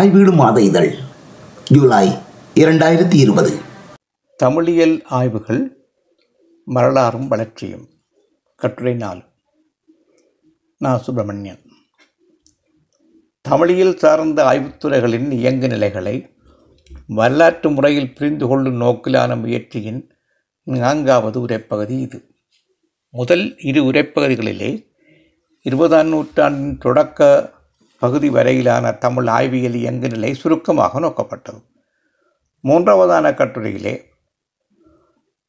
தாய் வீடு மாத இதழ் ஜூலை இரண்டாயிரத்தி இருபது தமிழியல் ஆய்வுகள் வரலாறும் வளர்ச்சியும் கட்டுரை நாள் நான் சுப்பிரமணியன் தமிழியல் சார்ந்த ஆய்வுத்துறைகளின் இயங்கு நிலைகளை வரலாற்று முறையில் புரிந்து கொள்ளும் நோக்கிலான முயற்சியின் நான்காவது உரைப்பகுதி இது முதல் இரு உரைப்பகுதிகளிலே இருபதாம் நூற்றாண்டின் தொடக்க பகுதி வரையிலான தமிழ் ஆய்வியல் இயங்கு நிலை சுருக்கமாக நோக்கப்பட்டது மூன்றாவதான கட்டுரையிலே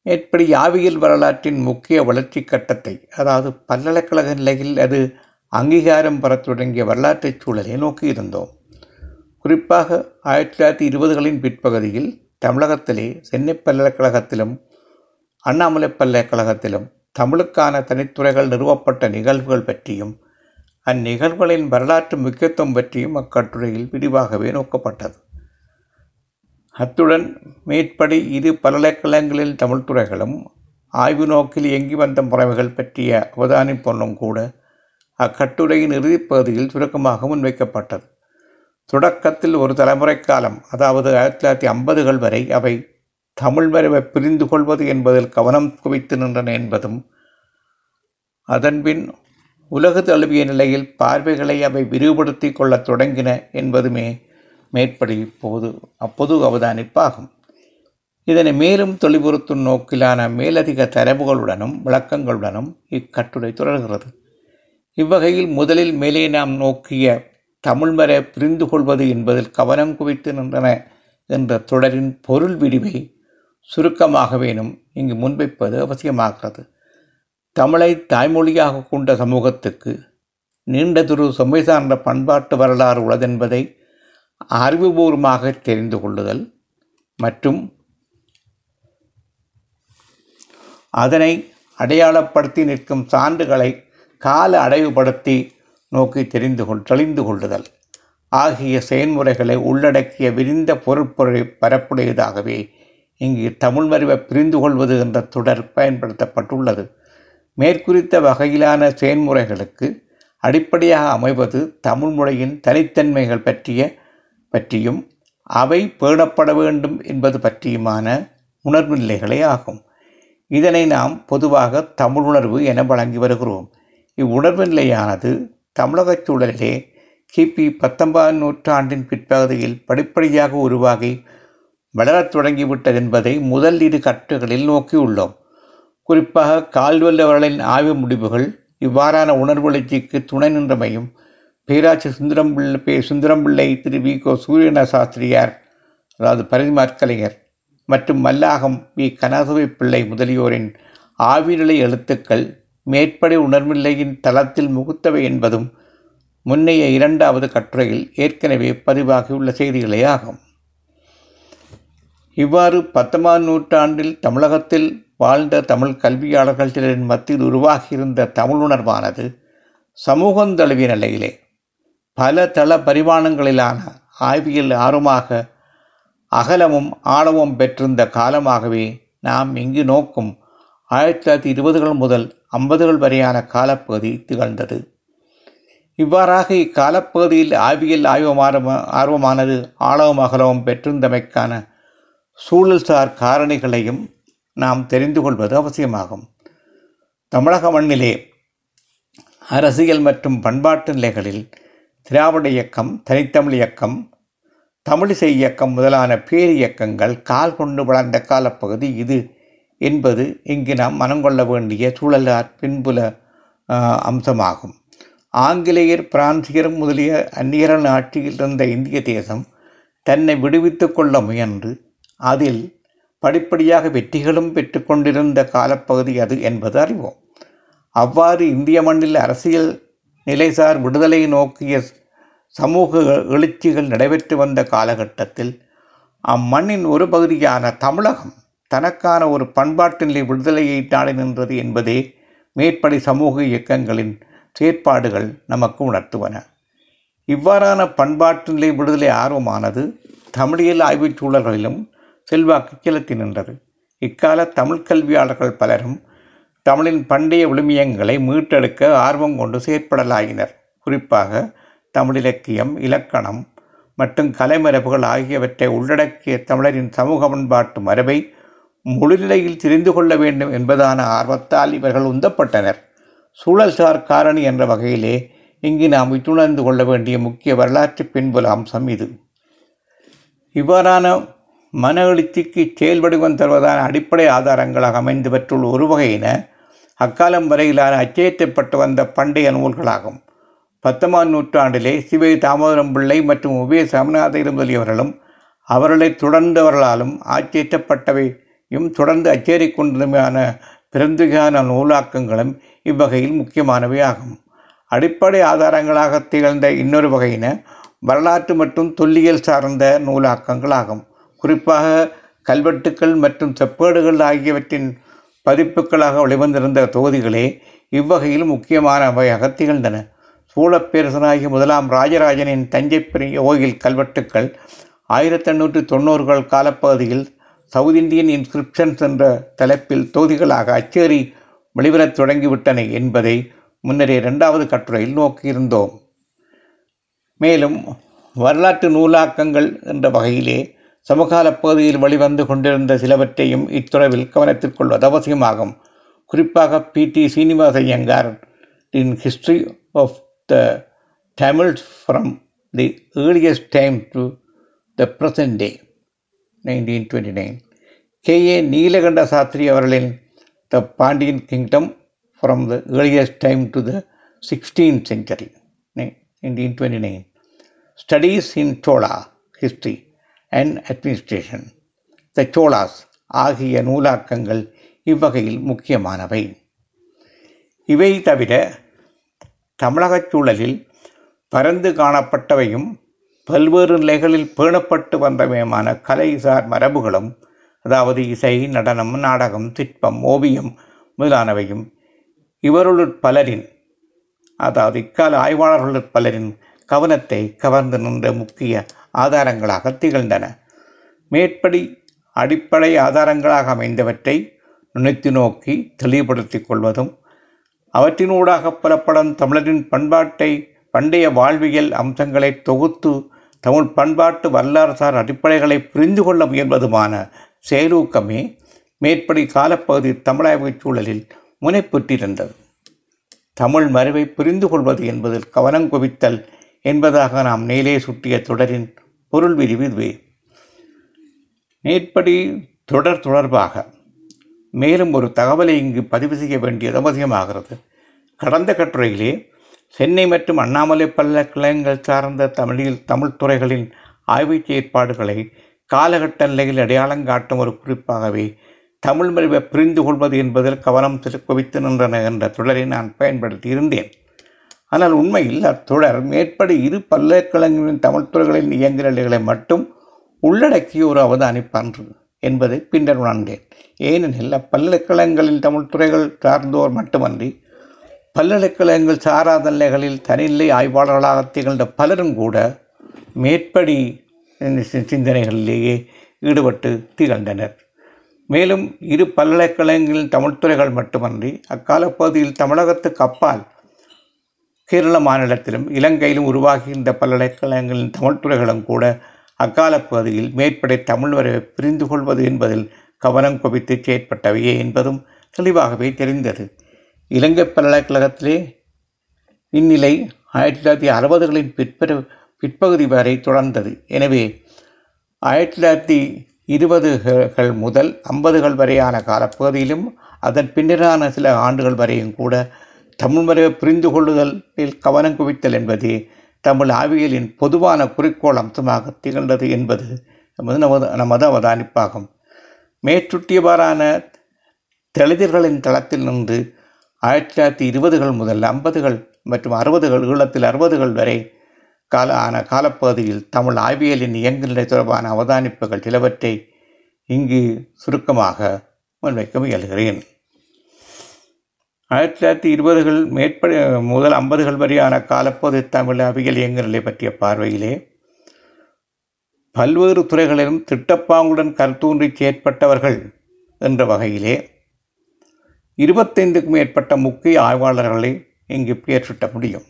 மேற்படி ஆவியல் வரலாற்றின் முக்கிய வளர்ச்சி கட்டத்தை அதாவது பல்கலைக்கழக நிலையில் அது அங்கீகாரம் பெற தொடங்கிய வரலாற்றுச் சூழலை நோக்கி இருந்தோம் குறிப்பாக ஆயிரத்தி தொள்ளாயிரத்தி இருபதுகளின் பிற்பகுதியில் தமிழகத்திலே சென்னை பல்கலைக்கழகத்திலும் அண்ணாமலை பல்கலைக்கழகத்திலும் தமிழுக்கான தனித்துறைகள் நிறுவப்பட்ட நிகழ்வுகள் பற்றியும் அந்நிகழ்வுகளின் வரலாற்று முக்கியத்துவம் பற்றியும் அக்கட்டுரையில் விரிவாகவே நோக்கப்பட்டது அத்துடன் மேற்படி இரு பல்கலைக்கழகங்களில் தமிழ் துறைகளும் ஆய்வு நோக்கில் இயங்கி வந்த முறைகள் பற்றிய அவதானிப்பொன்னும் கூட அக்கட்டுரையின் இறுதிப்பகுதியில் சுருக்கமாக முன்வைக்கப்பட்டது தொடக்கத்தில் ஒரு தலைமுறை காலம் அதாவது ஆயிரத்தி தொள்ளாயிரத்தி ஐம்பதுகள் வரை அவை தமிழ் மரபை புரிந்து கொள்வது என்பதில் கவனம் குவித்து நின்றன என்பதும் அதன்பின் உலக தழுவிய நிலையில் பார்வைகளை அவை விரிவுபடுத்தி கொள்ளத் தொடங்கின என்பதுமே மேற்படி போது அப்பொது அவதானிப்பாகும் இதனை மேலும் தொழிபுறுத்தும் நோக்கிலான மேலதிக தரவுகளுடனும் விளக்கங்களுடனும் இக்கட்டுரை தொடர்கிறது இவ்வகையில் முதலில் மேலே நாம் நோக்கிய தமிழ்மர புரிந்து கொள்வது என்பதில் கவனம் குவித்து நின்றன என்ற தொடரின் பொருள் விரிவை சுருக்கமாகவேனும் இங்கு முன்வைப்பது அவசியமாகிறது தமிழை தாய்மொழியாக கொண்ட சமூகத்துக்கு நீண்டதொரு சுமை சார்ந்த பண்பாட்டு வரலாறு உள்ளதென்பதை அறிவுபூர்வமாக தெரிந்து கொள்ளுதல் மற்றும் அதனை அடையாளப்படுத்தி நிற்கும் சான்றுகளை கால அடைவுபடுத்தி நோக்கி தெரிந்து கொள் தெளிந்து கொள்ளுதல் ஆகிய செயல்முறைகளை உள்ளடக்கிய விரிந்த பொருட்பொருளை பரப்புடையதாகவே இங்கு தமிழ் மறைவை புரிந்து கொள்வது என்ற தொடர் பயன்படுத்தப்பட்டுள்ளது மேற்குறித்த வகையிலான செயன்முறைகளுக்கு அடிப்படையாக அமைவது தமிழ் மொழியின் தனித்தன்மைகள் பற்றிய பற்றியும் அவை பேணப்பட வேண்டும் என்பது பற்றியுமான உணர்வில்லைகளே ஆகும் இதனை நாம் பொதுவாக தமிழ் உணர்வு என வழங்கி வருகிறோம் இவ்வுணர்வு நிலையானது தமிழகச் சூழலிலே கிபி பத்தொன்பதாம் நூற்றாண்டின் பிற்பகுதியில் படிப்படியாக உருவாகி வளரத் தொடங்கிவிட்டது என்பதை முதல் இரு கட்டுகளில் நோக்கியுள்ளோம் குறிப்பாக கால்வல்லவர்களின் ஆய்வு முடிவுகள் இவ்வாறான உணர்வுளர்ச்சிக்கு துணை நின்றமையும் பேராட்சி சுந்தரம்பிள்ளை பே சுந்தரம்பிள்ளை திரு வி கோ சூரியன சாஸ்திரியார் அதாவது பரிதிமார்கலைஞர் மற்றும் மல்லாகம் வி கனாசபை பிள்ளை முதலியோரின் ஆவிநிலை எழுத்துக்கள் மேற்படை உணர்வில்லையின் தளத்தில் முகுத்தவை என்பதும் முன்னைய இரண்டாவது கட்டுரையில் ஏற்கனவே பதிவாகியுள்ள செய்திகளே ஆகும் இவ்வாறு பத்தொன்பதாம் நூற்றாண்டில் தமிழகத்தில் வாழ்ந்த தமிழ் கல்வியாளர்கள் சிலரின் மத்தியில் உருவாகியிருந்த தமிழ் சமூகம் தழுவிய நிலையிலே பல தள பரிமாணங்களிலான ஆய்வியல் ஆர்வமாக அகலமும் ஆழமும் பெற்றிருந்த காலமாகவே நாம் இங்கு நோக்கும் ஆயிரத்தி தொள்ளாயிரத்தி இருபதுகள் முதல் ஐம்பதுகள் வரையான காலப்பகுதி திகழ்ந்தது இவ்வாறாக இக்காலப்பகுதியில் ஆய்வியல் ஆய்வம் ஆர்வமானது ஆழவும் அகலவும் பெற்றிருந்தமைக்கான சூழல்சார் காரணிகளையும் நாம் தெரிந்து கொள்வது அவசியமாகும் தமிழக மண்ணிலே அரசியல் மற்றும் பண்பாட்டு நிலைகளில் திராவிட இயக்கம் தனித்தமிழ் இயக்கம் தமிழிசை இயக்கம் முதலான பேர் இயக்கங்கள் கால் கொண்டு வளர்ந்த காலப்பகுதி இது என்பது இங்கு நாம் மனம் கொள்ள வேண்டிய சூழலார் பின்புல அம்சமாகும் ஆங்கிலேயர் பிரான்சியரும் முதலிய அந்நியரன் ஆட்சியில் இருந்த இந்திய தேசம் தன்னை விடுவித்து கொள்ள முயன்று அதில் படிப்படியாக வெற்றிகளும் பெற்றுக்கொண்டிருந்த காலப்பகுதி அது என்பது அறிவோம் அவ்வாறு இந்திய மண்ணில் அரசியல் நிலைசார் விடுதலை நோக்கிய சமூக எழுச்சிகள் நடைபெற்று வந்த காலகட்டத்தில் அம்மண்ணின் ஒரு பகுதியான தமிழகம் தனக்கான ஒரு பண்பாட்டு நிலை விடுதலையை நாடி நின்றது என்பதே மேற்படி சமூக இயக்கங்களின் செயற்பாடுகள் நமக்கு உணர்த்துவன இவ்வாறான பண்பாட்டு நிலை விடுதலை ஆர்வமானது தமிழியல் ஆய்வுச் சூழல்களிலும் செல்வாக்கு செலுத்தி நின்றது இக்கால தமிழ் கல்வியாளர்கள் பலரும் தமிழின் பண்டைய விழுமியங்களை மீட்டெடுக்க ஆர்வம் கொண்டு செயற்படலாயினர் குறிப்பாக தமிழ் இலக்கியம் இலக்கணம் மற்றும் கலைமரபுகள் ஆகியவற்றை உள்ளடக்கிய தமிழரின் சமூக பண்பாட்டு மரபை முழுநிலையில் தெரிந்து கொள்ள வேண்டும் என்பதான ஆர்வத்தால் இவர்கள் உந்தப்பட்டனர் சூழல்சார் காரணி என்ற வகையிலே இங்கு நாம் இத்துணர்ந்து கொள்ள வேண்டிய முக்கிய வரலாற்று பின்புல அம்சம் இது இவ்வாறான மன எழுச்சிக்கு செயல்படுவன் தருவதான அடிப்படை ஆதாரங்களாக அமைந்து பெற்றுள்ள ஒரு வகையின அக்காலம் வரையிலான அச்சயத்தைப்பட்டு வந்த பண்டைய நூல்களாகும் பத்தொன்பதாம் நூற்றாண்டிலே சிவை தாமோதரம் பிள்ளை மற்றும் உபய சமநாதகிரி முதலியவர்களும் அவர்களை தொடர்ந்தவர்களாலும் ஆச்சேற்றப்பட்டவையும் தொடர்ந்து அச்சேறிக் கொண்டதுமையான பிறந்துகான நூலாக்கங்களும் இவ்வகையில் முக்கியமானவை ஆகும் அடிப்படை ஆதாரங்களாக திகழ்ந்த இன்னொரு வகையின வரலாற்று மற்றும் தொல்லியல் சார்ந்த நூலாக்கங்களாகும் குறிப்பாக கல்வெட்டுக்கள் மற்றும் செப்பேடுகள் ஆகியவற்றின் பதிப்புகளாக வெளிவந்திருந்த தொகுதிகளே இவ்வகையில் முக்கியமானவையாக திகழ்ந்தன சூழப்பேரரசனாகிய முதலாம் ராஜராஜனின் தஞ்சை பெரிய கோயில் கல்வெட்டுக்கள் ஆயிரத்தி எண்ணூற்றி தொண்ணூறுகள் காலப்பகுதியில் சவுத் இந்தியன் இன்ஸ்கிரிப்ஷன்ஸ் என்ற தலைப்பில் தொகுதிகளாக அச்சேரி வெளிவரத் தொடங்கிவிட்டன என்பதை முன்னரே இரண்டாவது கட்டுரையில் நோக்கியிருந்தோம் மேலும் வரலாற்று நூலாக்கங்கள் என்ற வகையிலே சமகால பகுதியில் வழிவந்து கொண்டிருந்த சிலவற்றையும் இத்துறவில் கவனத்தில் கொள்வது அவசியமாகும் குறிப்பாக பி டி சீனிவாச ஐயங்கார் இன் history of the Tamil from the earliest time to the present day nineteen twenty nine K A Nilakanta Sastri அவர்களின் the Pandyan kingdom from the earliest time to the sixteen century nineteen twenty nine studies in Chola history and administration the Cholas ஆகிய நூலாக்கங்கள் இவ்வகையில் முக்கியமானவை இவை தவிர தமிழகச் சூழலில் பரந்து காணப்பட்டவையும் பல்வேறு நிலைகளில் பேணப்பட்டு வந்தவையுமான கலைசார் மரபுகளும் அதாவது இசை நடனம் நாடகம் சிற்பம் ஓவியம் முதலானவையும் இவருள் பலரின் அதாவது இக்கால ஆய்வாளர்களுள் பலரின் கவனத்தை கவர்ந்து நின்ற முக்கிய ஆதாரங்களாக திகழ்ந்தன மேற்படி அடிப்படை ஆதாரங்களாக அமைந்தவற்றை நினைத்து நோக்கி தெளிவுபடுத்திக் கொள்வதும் அவற்றினூடாக புறப்படும் தமிழரின் பண்பாட்டை பண்டைய வாழ்வியல் அம்சங்களை தொகுத்து தமிழ் பண்பாட்டு வரலாறுசார் அடிப்படைகளை புரிந்து கொள்ள முயல்வதுமான செயலூக்கமே மேற்படி காலப்பகுதி தமிழாய்வு சூழலில் முனைப்பெற்றிருந்தது தமிழ் மறுவை புரிந்து கொள்வது என்பதில் கவனம் குவித்தல் என்பதாக நாம் மேலே சுட்டிய தொடரின் பொருள் விரிவு இதுவே மேற்படி தொடர் தொடர்பாக மேலும் ஒரு தகவலை இங்கு பதிவு செய்ய வேண்டியது அவசியமாகிறது கடந்த கட்டுரையிலே சென்னை மற்றும் அண்ணாமலை பல்கலைக்கழகங்கள் சார்ந்த தமிழில் தமிழ் துறைகளின் ஆய்வு செயற்பாடுகளை காலகட்ட நிலையில் அடையாளம் காட்டும் ஒரு குறிப்பாகவே தமிழ் மொழியை புரிந்து கொள்வது என்பதில் கவனம் செலுத்த குவித்து நின்றன என்ற தொடரை நான் பயன்படுத்தி இருந்தேன் ஆனால் உண்மையில் அத்தொடர் மேற்படி இரு பல்கலைக்கழகங்களின் தமிழ் துறைகளின் இயங்குநிலைகளை மட்டும் உள்ளடக்கிய ஒரு அவதானிப்பன்று என்பதை பின்னர் உணர்ந்தேன் ஏனெனில் அப்பல்கலைக்கழகங்களின் தமிழ் துறைகள் சார்ந்தோர் மட்டுமன்றி பல்கலைக்கழகங்கள் சாராத நிலைகளில் தனிநிலை ஆய்வாளர்களாக திகழ்ந்த பலரும் கூட மேற்படி சிந்தனைகளிலேயே ஈடுபட்டு திகழ்ந்தனர் மேலும் இரு பல்கலைக்கழகங்களின் தமிழ்துறைகள் மட்டுமன்றி அக்கால பகுதியில் தமிழகத்துக்கு அப்பால் கேரள மாநிலத்திலும் இலங்கையிலும் உருவாகின்ற பல்கலைக்கழகங்களின் தமிழ்துறைகளும் கூட அக்கால பகுதியில் மேற்படை தமிழ் வரை பிரிந்து கொள்வது என்பதில் கவனம் குவித்து செயற்பட்டவையே என்பதும் தெளிவாகவே தெரிந்தது இலங்கை பல்கலைக்கழகத்திலே இந்நிலை ஆயிரத்தி தொள்ளாயிரத்தி அறுபதுகளின் பிற்பரு பிற்பகுதி வரை தொடர்ந்தது எனவே ஆயிரத்தி தொள்ளாயிரத்தி இருபதுகள் முதல் ஐம்பதுகள் வரையான காலப்பகுதியிலும் அதன் பின்னரான சில ஆண்டுகள் வரையும் கூட தமிழ் முறையை புரிந்து கொள்ளுதலில் கவனம் குவித்தல் என்பது தமிழ் ஆவியலின் பொதுவான குறிக்கோள் அம்சமாக திகழ்ந்தது என்பது நமது நமது நமது அவதானிப்பாகும் மேற்றுட்டியவாறான தெளிதர்களின் தளத்தில் நின்று ஆயிரத்தி தொள்ளாயிரத்தி இருபதுகள் முதல் ஐம்பதுகள் மற்றும் அறுபதுகள் ஈழத்தில் அறுபதுகள் வரை கால ஆன காலப்பகுதியில் தமிழ் ஆவியலின் இயங்குநிலை தொடர்பான அவதானிப்புகள் சிலவற்றை இங்கு சுருக்கமாக முன்வைக்க முயல்கிறேன் ஆயிரத்தி தொள்ளாயிரத்தி இருபதுகள் மேற்படி முதல் ஐம்பதுகள் வரையான காலப்போது தமிழ் அவிகள் இயங்குநிலை பற்றிய பார்வையிலே பல்வேறு துறைகளிலும் திட்டப்பாங்குடன் கருத்தூன்றி செயற்பட்டவர்கள் என்ற வகையிலே இருபத்தைந்துக்கும் மேற்பட்ட முக்கிய ஆய்வாளர்களை இங்கு சுட்ட முடியும்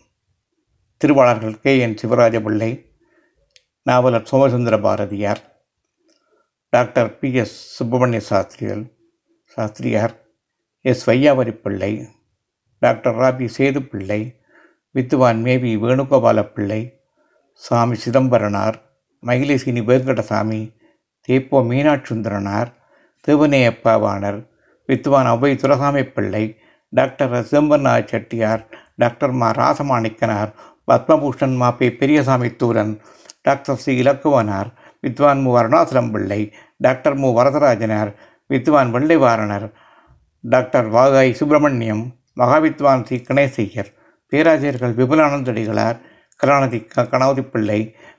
திருவாளர்கள் K N Sivaraja Pillai Navalar Somasundara Bharathiyar doctor P S Subramania சாஸ்திரிகள் சாஸ்திரியார் எஸ் வையாவரி பிள்ளை டாக்டர் ராபி சேது பிள்ளை வித்துவான் மேவி வேணுகோபால பிள்ளை சாமி சிதம்பரனார் மகிலேசினி வேங்கடசாமி தேப்போ மீனாட்சுந்தரனார் திருவனேயப்பாவாணர் வித்துவான் அவை துரசாமி பிள்ளை டாக்டர் சிதம்பரநாத் செட்டியார் டாக்டர் மா ராசமாணிக்கனார் பத்மபூஷன் மாப்பே பெரியசாமி தூரன் டாக்டர் சி இலக்குவனார் வித்வான் மு அருணாசலம் பிள்ளை டாக்டர் மு வரதராஜனார் வித்வான் வெள்ளைவாரணர் டாக்டர் வாகாய் சுப்பிரமணியம் மகாவித்வான் சி கணேசையர் பேராசிரியர்கள் விபுலானந்தடிகளார் கருணாநிதி க கணவதி பிள்ளை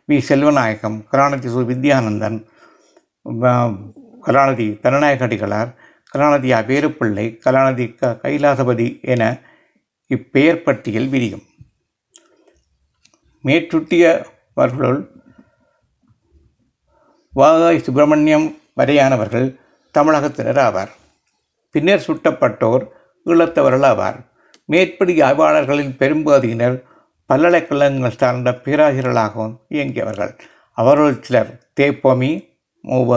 வி செல்வநாயகம் கருணாநிதி சு வித்யானந்தன் கலாநிதி கருணாநிதி ஆ பேருப்பிள்ளை கலாநிதி க கைலாசபதி என இப்பெயர் பட்டியல் விரியும் மேற்றுட்டியவர்களுள் வாகாய் சுப்பிரமணியம் வரையானவர்கள் தமிழகத்தினர் ஆவார் பின்னர் சுட்டப்பட்டோர் ஈழத்தவர்கள் ஆவார் மேற்படி ஆய்வாளர்களின் பெரும்பகுதியினர் பல்கலைக்கழகங்கள் சார்ந்த பேராசிரியர்களாகவும் இயங்கியவர்கள் அவர்கள் சிலர் தேப்பமி மூவ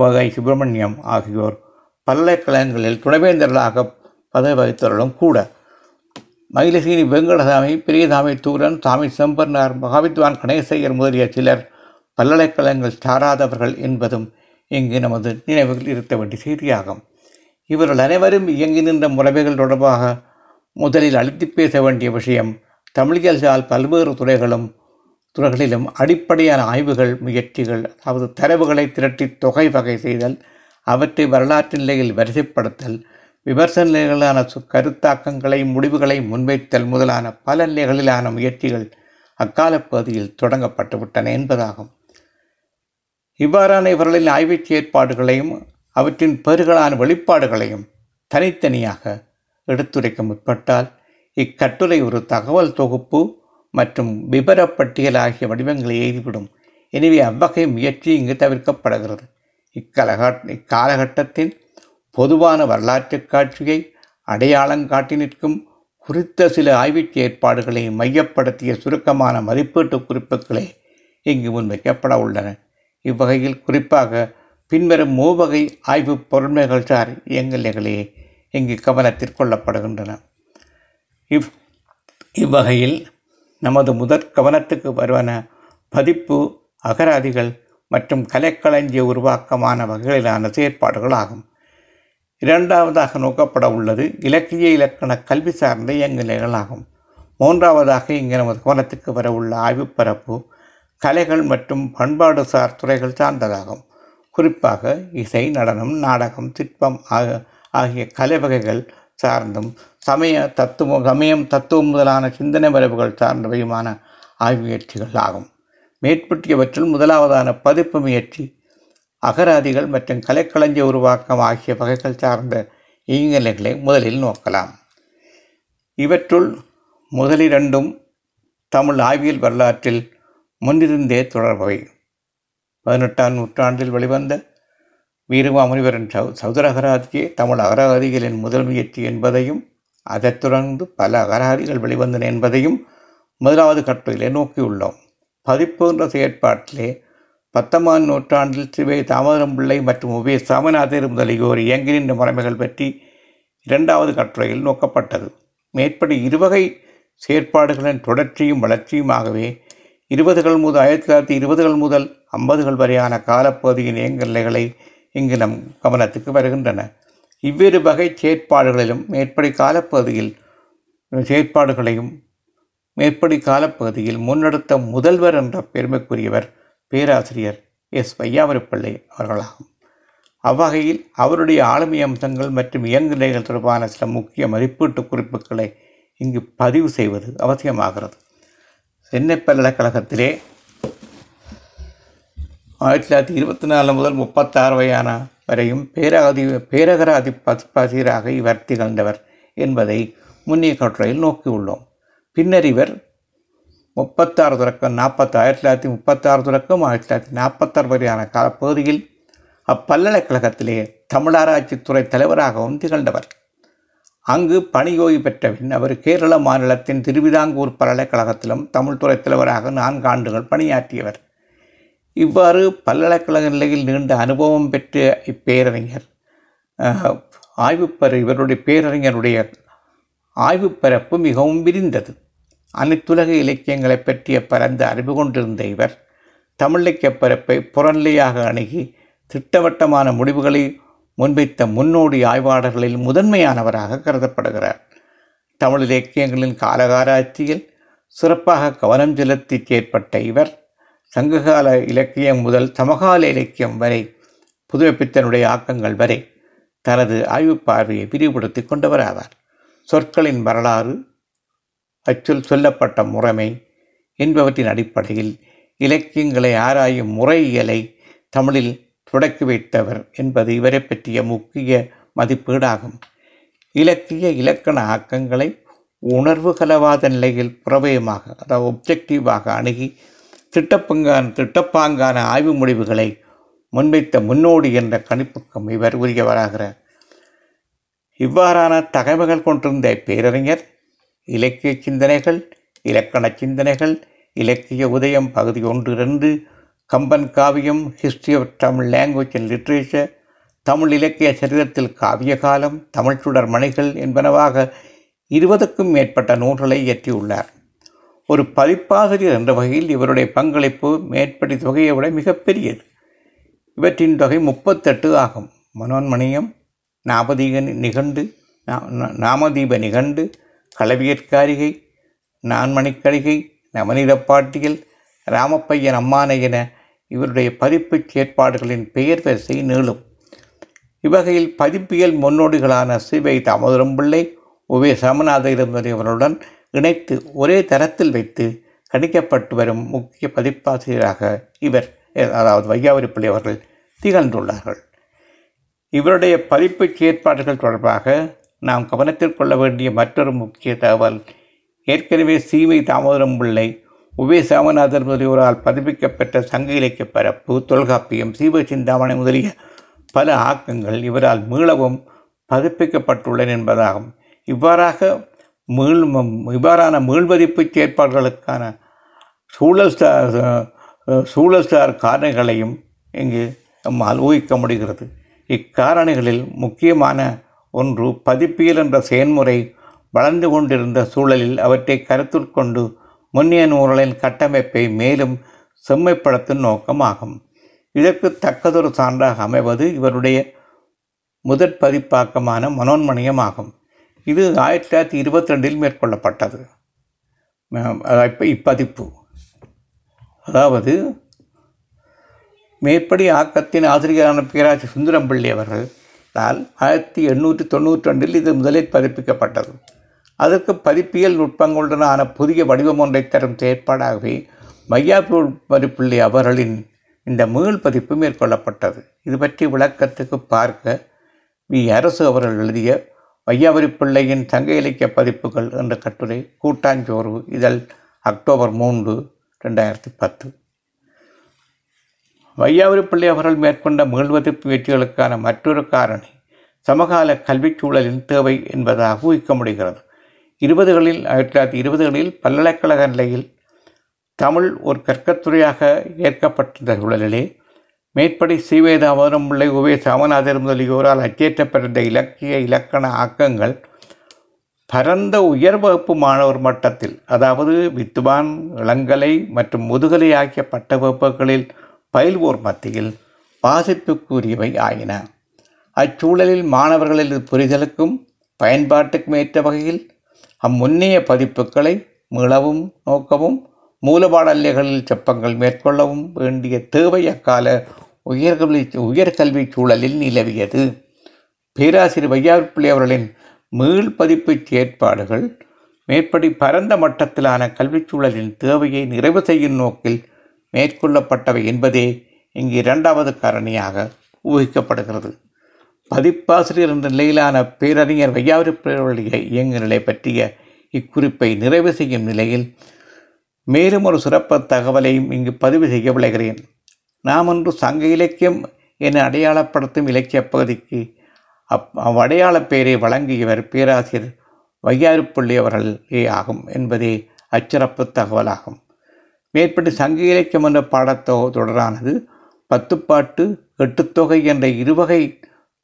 வகை சுப்பிரமணியம் ஆகியோர் பல்கலைக்கழகங்களில் துணைவேந்தர்களாக பதவி வகித்தவர்களும் கூட மயிலசீனி வெங்கடசாமி பெரியசாமி தூரன் சாமி செம்பர்னார் மகாவித்வான் கணேசையர் முதலிய சிலர் பல்கலைக்கழகங்கள் சாராதவர்கள் என்பதும் இங்கு நமது நினைவுகள் இருக்க வேண்டிய செய்தியாகும் இவர்கள் அனைவரும் இயங்கி நின்ற முறைமைகள் தொடர்பாக முதலில் அழுத்தி பேச வேண்டிய விஷயம் தமிழியல்சால் பல்வேறு துறைகளும் துறைகளிலும் அடிப்படையான ஆய்வுகள் முயற்சிகள் அதாவது தரவுகளை திரட்டி தொகை வகை செய்தல் அவற்றை வரலாற்று நிலையில் வரிசைப்படுத்தல் விமர்சன நிலைகளான கருத்தாக்கங்களை முடிவுகளை முன்வைத்தல் முதலான பல நிலைகளிலான முயற்சிகள் அக்கால பகுதியில் தொடங்கப்பட்டுவிட்டன என்பதாகும் இவ்வாறான இவர்களின் ஆய்வு செயற்பாடுகளையும் அவற்றின் பெருகலான வெளிப்பாடுகளையும் தனித்தனியாக எடுத்துரைக்க முற்பட்டால் இக்கட்டுரை ஒரு தகவல் தொகுப்பு மற்றும் விபரப்பட்டியல் ஆகிய வடிவங்களை எழுதிவிடும் எனவே அவ்வகை முயற்சி இங்கு தவிர்க்கப்படுகிறது இக்கலக இக்காலகட்டத்தின் பொதுவான வரலாற்று காட்சியை அடையாளங்காட்டி நிற்கும் குறித்த சில ஆய்வுக்கு ஏற்பாடுகளை மையப்படுத்திய சுருக்கமான மதிப்பீட்டு குறிப்புகளே இங்கு முன்வைக்கப்பட உள்ளன இவ்வகையில் குறிப்பாக பின்வரும் மூவகை ஆய்வு பொருண்மைகள் சார் இயங்கலைகளே இங்கு கவனத்தில் கொள்ளப்படுகின்றன இவ் இவ்வகையில் நமது முதற் கவனத்துக்கு வருவன பதிப்பு அகராதிகள் மற்றும் கலைக்களஞ்சிய உருவாக்கமான வகைகளிலான செயற்பாடுகள் ஆகும் இரண்டாவதாக நோக்கப்பட உள்ளது இலக்கிய இலக்கண கல்வி சார்ந்த இயங்குநிலைகளாகும் மூன்றாவதாக இங்கு நமது கவனத்துக்கு வர உள்ள ஆய்வுப்பரப்பு கலைகள் மற்றும் பண்பாடு சார் துறைகள் சார்ந்ததாகும் குறிப்பாக இசை நடனம் நாடகம் சிற்பம் ஆக ஆகிய கலை வகைகள் சார்ந்தும் சமய தத்துவ சமயம் தத்துவம் முதலான சிந்தனை மரபுகள் சார்ந்தவையுமான ஆய்வு முயற்சிகள் ஆகும் மேற்பட்டியவற்றில் முதலாவதான பதிப்பு முயற்சி அகராதிகள் மற்றும் கலைக்களஞ்ச உருவாக்கம் ஆகிய வகைகள் சார்ந்த இயங்கலைகளை முதலில் நோக்கலாம் இவற்றுள் முதலிரண்டும் தமிழ் ஆய்வியல் வரலாற்றில் முன்னிருந்தே தொடர்பவை பதினெட்டாம் நூற்றாண்டில் வெளிவந்த முனிவரின் சௌ சௌதர அகராதியே தமிழ் அகராதிகளின் முதல் முயற்சி என்பதையும் அதைத் தொடர்ந்து பல அகராதிகள் வெளிவந்தன என்பதையும் முதலாவது கட்டுரையிலே நோக்கியுள்ளோம் பதிப்பு என்ற செயற்பாட்டிலே பத்தமாம் நூற்றாண்டில் திருவே தாமதம் பிள்ளை மற்றும் உபே சாமிநாதர் முதலியோர் இயங்கி நின்ற முறைமைகள் பற்றி இரண்டாவது கட்டுரையில் நோக்கப்பட்டது மேற்படி இருவகை செயற்பாடுகளின் தொடர்ச்சியும் வளர்ச்சியுமாகவே இருபதுகள் முதல் ஆயிரத்தி தொள்ளாயிரத்தி இருபதுகள் முதல் ஐம்பதுகள் வரையான காலப்பகுதியின் இயங்கல்லைகளை இங்கு நம் கவனத்துக்கு வருகின்றன இவ்விரு வகை செயற்பாடுகளிலும் மேற்படி காலப்பகுதியில் செயற்பாடுகளையும் மேற்படி காலப்பகுதியில் முன்னெடுத்த முதல்வர் என்ற பெருமைக்குரியவர் பேராசிரியர் எஸ் வையாவரிப்பிள்ளை அவர்களாகும் அவ்வகையில் அவருடைய ஆளுமை அம்சங்கள் மற்றும் இயங்குநிலைகள் தொடர்பான சில முக்கிய மதிப்பீட்டு குறிப்புகளை இங்கு பதிவு செய்வது அவசியமாகிறது சென்னை பல்கலைக்கழகத்திலே ஆயிரத்தி தொள்ளாயிரத்தி இருபத்தி நாலு முதல் முப்பத்தாறு வயதான வரையும் பேரகதி பேரகர அதி பதிப்பாசிரியராக இவர் திகழ்ந்தவர் என்பதை முன்னிய கட்டுரையில் நோக்கியுள்ளோம் பின்னர் இவர் முப்பத்தாறு தொடக்கம் நாற்பத்தி ஆயிரத்தி தொள்ளாயிரத்தி முப்பத்தாறு தொடக்கம் ஆயிரத்தி தொள்ளாயிரத்தி நாற்பத்தாறு வரையான காலப்பகுதியில் அப்பல்கலைக்கழகத்திலே தமிழராட்சித்துறை தலைவராகவும் திகழ்ந்தவர் அங்கு பணி ஓய்வு பின் அவர் கேரள மாநிலத்தின் திருவிதாங்கூர் பல்கலைக்கழகத்திலும் தமிழ்துறை தலைவராக நான்கு ஆண்டுகள் பணியாற்றியவர் இவ்வாறு பல்கலைக்கழக நிலையில் நீண்ட அனுபவம் பெற்ற இப்பேரறிஞர் ஆய்வுப்பெற இவருடைய பேரறிஞருடைய ஆய்வுப்பரப்பு மிகவும் விரிந்தது அனைத்துலக இலக்கியங்களை பற்றிய பரந்த அறிவு கொண்டிருந்த இவர் இலக்கிய பரப்பை புறநிலையாக அணுகி திட்டவட்டமான முடிவுகளை முன்வைத்த முன்னோடி ஆய்வாளர்களில் முதன்மையானவராக கருதப்படுகிறார் தமிழ் இலக்கியங்களின் காலகாராய்ச்சியில் சிறப்பாக கவனம் செலுத்தி ஏற்பட்ட இவர் சங்ககால இலக்கியம் முதல் சமகால இலக்கியம் வரை புதுமைப்பித்தனுடைய ஆக்கங்கள் வரை தனது ஆய்வு பார்வையை விரிவுபடுத்தி கொண்டவர் ஆவார் சொற்களின் வரலாறு அச்சொல் சொல்லப்பட்ட முறைமை என்பவற்றின் அடிப்படையில் இலக்கியங்களை ஆராயும் முறையியலை தமிழில் தொடக்கி வைத்தவர் என்பது இவரை பற்றிய முக்கிய மதிப்பீடாகும் இலக்கிய இலக்கண ஆக்கங்களை உணர்வு கலவாத நிலையில் புறவயமாக அதாவது ஒப்ஜெக்டிவாக அணுகி திட்டப்பங்கான திட்டப்பாங்கான ஆய்வு முடிவுகளை முன்வைத்த முன்னோடி என்ற கணிப்புக்கும் இவர் உரியவராகிறார் இவ்வாறான தகவல்கள் கொண்டிருந்த பேரறிஞர் இலக்கிய சிந்தனைகள் இலக்கண சிந்தனைகள் இலக்கிய உதயம் பகுதி ஒன்று இரண்டு கம்பன் காவியம் history of Tamil language and literature Tamil இலக்கிய சரிதத்தில் காவிய காலம் தமிழ் சுடர் மணிகள் என்பனவாக இருபதுக்கும் மேற்பட்ட நூல்களை இயற்றியுள்ளார் ஒரு பதிப்பாசிரியர் என்ற வகையில் இவருடைய பங்களிப்பு மேற்படி தொகையை விட மிகப்பெரியது இவற்றின் தொகை முப்பத்தெட்டு ஆகும் மனோன்மணியம் நாபதீக நிகண்டு நாமதீப நிகண்டு களவியற்காரிகை நான்மணிக்கடிகை நவநீதப்பாட்டியல் ராமப்பையன் அம்மானை என இவருடைய பதிப்பு செயற்பாடுகளின் பெயர் வரிசை நீளும் இவ்வகையில் பதிப்பியல் முன்னோடிகளான சிவை தாமோதரம் பிள்ளை உவே சமநாதகிரம் முதலியவருடன் இணைத்து ஒரே தரத்தில் வைத்து கணிக்கப்பட்டு வரும் முக்கிய பதிப்பாசிரியராக இவர் அதாவது வையாவரி பிள்ளை அவர்கள் திகழ்ந்துள்ளார்கள் இவருடைய பதிப்பு செயற்பாடுகள் தொடர்பாக நாம் கவனத்தில் கொள்ள வேண்டிய மற்றொரு முக்கிய தகவல் ஏற்கனவே சிவி தாமோதரம் பிள்ளை உவே சாமநாதர் முதலியோரால் பதிப்பிக்கப்பெற்ற சங்க இலக்கிய பரப்பு தொல்காப்பியம் சீவ சிந்தாமணி முதலிய பல ஆக்கங்கள் இவரால் மீளவும் பதிப்பிக்கப்பட்டுள்ளன என்பதாகும் இவ்வாறாக மீள் இவ்வாறான மீள்பதிப்பு செயற்பாடுகளுக்கான சூழல் சார் சூழல் சார் காரணிகளையும் இங்கு நம்மால் ஊகிக்க முடிகிறது இக்காரணிகளில் முக்கியமான ஒன்று பதிப்பியல் என்ற செயன்முறை வளர்ந்து கொண்டிருந்த சூழலில் அவற்றை கருத்தில் கொண்டு முன்னிய நூல்களின் கட்டமைப்பை மேலும் செம்மைப்படுத்தும் நோக்கமாகும் இதற்கு தக்கதொரு சான்றாக அமைவது இவருடைய முதற் பதிப்பாக்கமான மனோன்மணியமாகும் இது ஆயிரத்தி தொள்ளாயிரத்தி இருபத்தி ரெண்டில் மேற்கொள்ளப்பட்டது இப்போ இப்பதிப்பு அதாவது மேற்படி ஆக்கத்தின் ஆசிரியரான பேராசி சுந்தரம்பிள்ளி அவர்களால் ஆயிரத்தி எண்ணூற்றி தொண்ணூற்றி ரெண்டில் இது முதலில் பதிப்பிக்கப்பட்டது அதற்கு பதிப்பியல் நுட்பங்களுடனான புதிய வடிவம் ஒன்றை தரும் செயற்பாடாகவே மையாப்பூர் அவர்களின் இந்த மீள் பதிப்பு மேற்கொள்ளப்பட்டது இது பற்றி விளக்கத்துக்கு பார்க்க வி அரசு அவர்கள் எழுதிய வையாபுரி பிள்ளையின் சங்க இலக்கிய பதிப்புகள் என்ற கட்டுரை கூட்டாஞ்சோர்வு இதழ் அக்டோபர் மூன்று ரெண்டாயிரத்தி பத்து வையாபுரி பிள்ளை அவர்கள் மேற்கொண்ட மீள்வதிப்பு வெற்றிகளுக்கான மற்றொரு காரணி சமகால கல்விச்சூழலின் தேவை என்பதாக ஊகிக்க முடிகிறது இருபதுகளில் ஆயிரத்தி தொள்ளாயிரத்தி இருபதுகளில் பல்கலைக்கழக நிலையில் தமிழ் ஒரு கற்கத்துறையாக ஏற்கப்பட்டிருந்த சூழலிலே மேற்படி ஸ்ரீவேதாவதம் உள்ள பிள்ளை உவே சாமநாதர் முதலியோரால் அச்சேற்றப்பட்ட இலக்கிய இலக்கண ஆக்கங்கள் பரந்த உயர் வகுப்பு மாணவர் மட்டத்தில் அதாவது வித்துவான் இளங்கலை மற்றும் முதுகலை ஆகிய பட்ட வகுப்புகளில் பயில்வோர் மத்தியில் வாசிப்புக்குரியவை ஆயின அச்சூழலில் மாணவர்களின் புரிதலுக்கும் பயன்பாட்டுக்கும் ஏற்ற வகையில் அம்முன்னிய பதிப்புகளை மீளவும் நோக்கவும் மூலபாடல்களில் செப்பங்கள் மேற்கொள்ளவும் வேண்டிய தேவை அக்கால உயர்கல்வி உயர்கல்வி சூழலில் நிலவியது பேராசிரியர் வையாப்பிள்ளை அவர்களின் மீள் பதிப்பு மேற்படி பரந்த மட்டத்திலான கல்விச்சூழலின் தேவையை நிறைவு செய்யும் நோக்கில் மேற்கொள்ளப்பட்டவை என்பதே இங்கு இரண்டாவது காரணியாக ஊகிக்கப்படுகிறது பதிப்பாசிரியர் என்ற நிலையிலான பேரறிஞர் வையாவிரி இயங்கு நிலை பற்றிய இக்குறிப்பை நிறைவு செய்யும் நிலையில் மேலும் ஒரு சிறப்பு தகவலையும் இங்கு பதிவு செய்ய விளைகிறேன் நாம் ஒன்று சங்க இலக்கியம் என அடையாளப்படுத்தும் இலக்கிய பகுதிக்கு அப் அவ்வடையாள பெயரை வழங்கியவர் பேராசிரியர் வையாறுப்புள்ளி அவர்களே ஆகும் என்பதே அச்சிறப்பு தகவலாகும் மேற்படி சங்க இலக்கியம் என்ற பாடத்தோ தொடரானது பத்துப்பாட்டு எட்டுத்தொகை என்ற இருவகை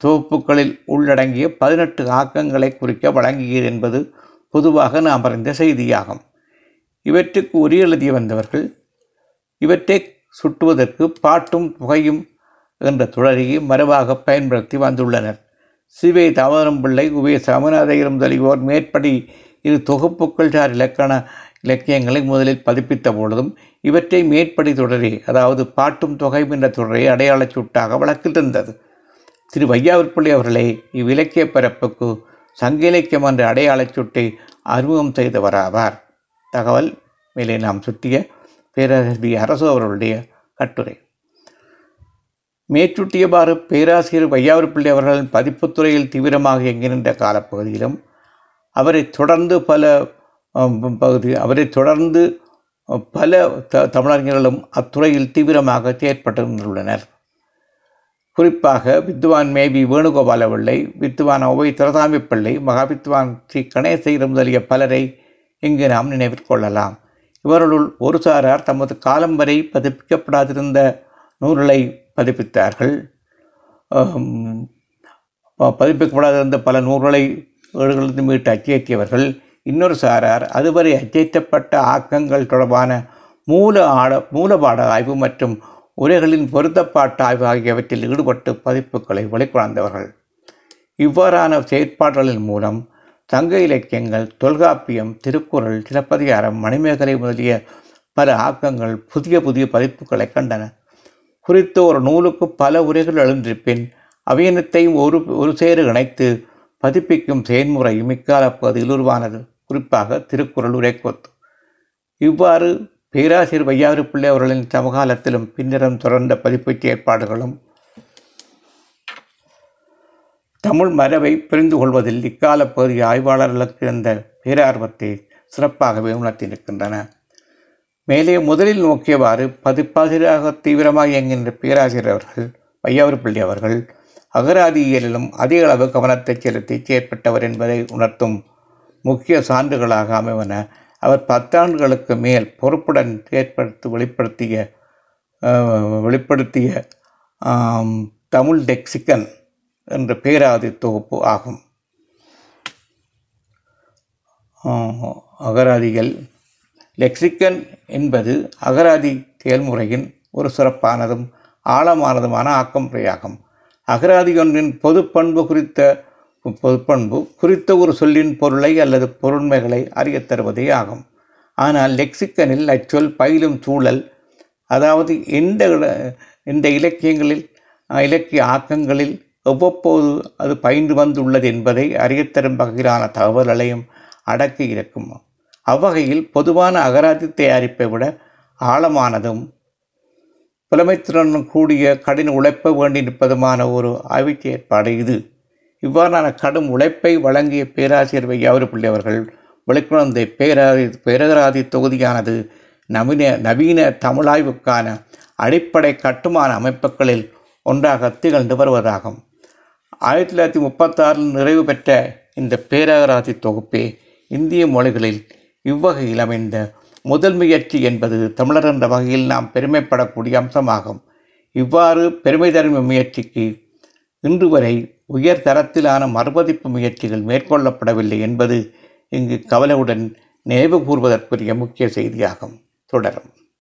தொகுப்புகளில் உள்ளடங்கிய பதினெட்டு ஆக்கங்களை குறிக்க வழங்கியது என்பது பொதுவாக நாம் அறிந்த செய்தியாகும் இவற்றுக்கு உரி எழுதி வந்தவர்கள் இவற்றை சுட்டுவதற்கு பாட்டும் புகையும் என்ற தொடரையை மரபாக பயன்படுத்தி வந்துள்ளனர் சிவை தாமதம் பிள்ளை உபய சமநாதையரும் தெளிவோர் மேற்படி இரு தொகுப்புக்கள் சார் இலக்கண இலக்கியங்களை முதலில் பதிப்பித்த பொழுதும் இவற்றை மேற்படி தொடரே அதாவது பாட்டும் தொகையும் என்ற தொடரை அடையாளச் சூட்டாக வழக்கில் இருந்தது திரு வையாவிற்பள்ளி அவர்களே இவ்விலக்கிய பரப்புக்கு சங்க இலக்கியம் என்ற அடையாளச் சுட்டை அறிமுகம் செய்தவராவார் தகவல் மேலே நாம் சுட்டிய பேரரசர் பி அரசு அவர்களுடைய கட்டுரை மேற்சுட்டியவாறு பேராசிரியர் வையாவிற்பள்ளி அவர்கள் பதிப்புத்துறையில் தீவிரமாக எங்கிருந்த காலப்பகுதியிலும் அவரை தொடர்ந்து பல பகுதி அவரை தொடர்ந்து பல த தமிழறிஞர்களும் அத்துறையில் தீவிரமாக செயற்பட்டுள்ளனர் குறிப்பாக வித்வான் மேபி வேணுகோபால பிள்ளை வித்வான் ஒவை திரதாமி பிள்ளை மகாவித்வான் ஸ்ரீ கணேசையர் முதலிய பலரை இங்கு நாம் நினைவில் கொள்ளலாம் இவர்களுள் ஒரு சாரார் தமது காலம் வரை பதிப்பிக்கப்படாதிருந்த நூல்களை பதிப்பித்தார்கள் பதிப்பிக்கப்படாதிருந்த பல நூல்களை ஏடுகளிலிருந்து மீட்டு அச்சேற்றியவர்கள் இன்னொரு சாரார் அதுவரை அச்சேற்றப்பட்ட ஆக்கங்கள் தொடர்பான மூல ஆட மூலபாட ஆய்வு மற்றும் உரைகளின் பொருத்தப்பாட்டாய்வு ஆகியவற்றில் ஈடுபட்டு பதிப்புகளை வெளிக்கொணர்ந்தவர்கள் இவ்வாறான செயற்பாடுகளின் மூலம் சங்க இலக்கியங்கள் தொல்காப்பியம் திருக்குறள் சிலப்பதிகாரம் மணிமேகலை முதலிய பல ஆக்கங்கள் புதிய புதிய பதிப்புகளை கண்டன குறித்த ஒரு நூலுக்கு பல உரைகள் எழுந்திருப்பின் அவையினத்தையும் ஒரு ஒரு சேறு இணைத்து பதிப்பிக்கும் செயன்முறையும் இக்கால பகுதியில் உருவானது குறிப்பாக திருக்குறள் உரைக்கொத்து இவ்வாறு பேராசிரியர் வையாறு பிள்ளை அவர்களின் சமகாலத்திலும் பின்னரும் தொடர்ந்த பதிப்பீட்டு ஏற்பாடுகளும் தமிழ் மரபை புரிந்து கொள்வதில் இக்கால பகுதி ஆய்வாளர்களுக்கு இருந்த பேரார்வத்தை சிறப்பாகவே உணர்த்தியிருக்கின்றன மேலே முதலில் நோக்கியவாறு பதிப்பாசிரியராக தீவிரமாக இயங்குகின்ற பேராசிரியர் அவர்கள் வையாறு பிள்ளை அவர்கள் அகராதியியலிலும் அதிக அளவு கவனத்தை செலுத்தி செயற்பட்டவர் என்பதை உணர்த்தும் முக்கிய சான்றுகளாக அமைவன அவர் பத்தாண்டுகளுக்கு மேல் பொறுப்புடன் ஏற்படுத்தி வெளிப்படுத்திய வெளிப்படுத்திய தமிழ் டெக்சிக்கன் என்ற பேராதி தொகுப்பு ஆகும் அகராதிகள் லெக்சிக்கன் என்பது அகராதி செயல்முறையின் ஒரு சிறப்பானதும் ஆழமானதுமான ஆக்கமுறையாகும் அகராதி ஒன்றின் பொது பண்பு குறித்த பொற்பண்பு குறித்த ஒரு சொல்லின் பொருளை அல்லது பொருண்மைகளை அறியத் தருவதே ஆகும் ஆனால் லெக்சிக்கனில் அச்சொல் பயிலும் சூழல் அதாவது எந்த இந்த இலக்கியங்களில் இலக்கிய ஆக்கங்களில் எவ்வப்போது அது பயின்று வந்துள்ளது என்பதை அறியத்தரும் வகையிலான தகவல்களையும் அடக்கி இருக்கும் அவ்வகையில் பொதுவான அகராதி தயாரிப்பை விட ஆழமானதும் புலமைத்துடன் கூடிய கடின உழைப்ப வேண்டி நிற்பதுமான ஒரு ஏற்பாடு இது இவ்வாறான கடும் உழைப்பை வழங்கிய பேராசிரியர் வையாவிரி பிள்ளை அவர்கள் விழுக்குழந்தை பேராதி பேரராதி தொகுதியானது நவீன நவீன தமிழாய்வுக்கான அடிப்படை கட்டுமான அமைப்புகளில் ஒன்றாக திகழ்ந்து வருவதாகும் ஆயிரத்தி தொள்ளாயிரத்தி முப்பத்தாறில் நிறைவு பெற்ற இந்த பேரகராதி தொகுப்பே இந்திய மொழிகளில் இவ்வகையில் அமைந்த முதல் முயற்சி என்பது தமிழர் என்ற வகையில் நாம் பெருமைப்படக்கூடிய அம்சமாகும் இவ்வாறு பெருமை தரும் முயற்சிக்கு இன்று வரை உயர் தரத்திலான மறுமதிப்பு முயற்சிகள் மேற்கொள்ளப்படவில்லை என்பது இங்கு கவலையுடன் நினைவு கூறுவதற்குரிய முக்கிய செய்தியாகும் தொடரும்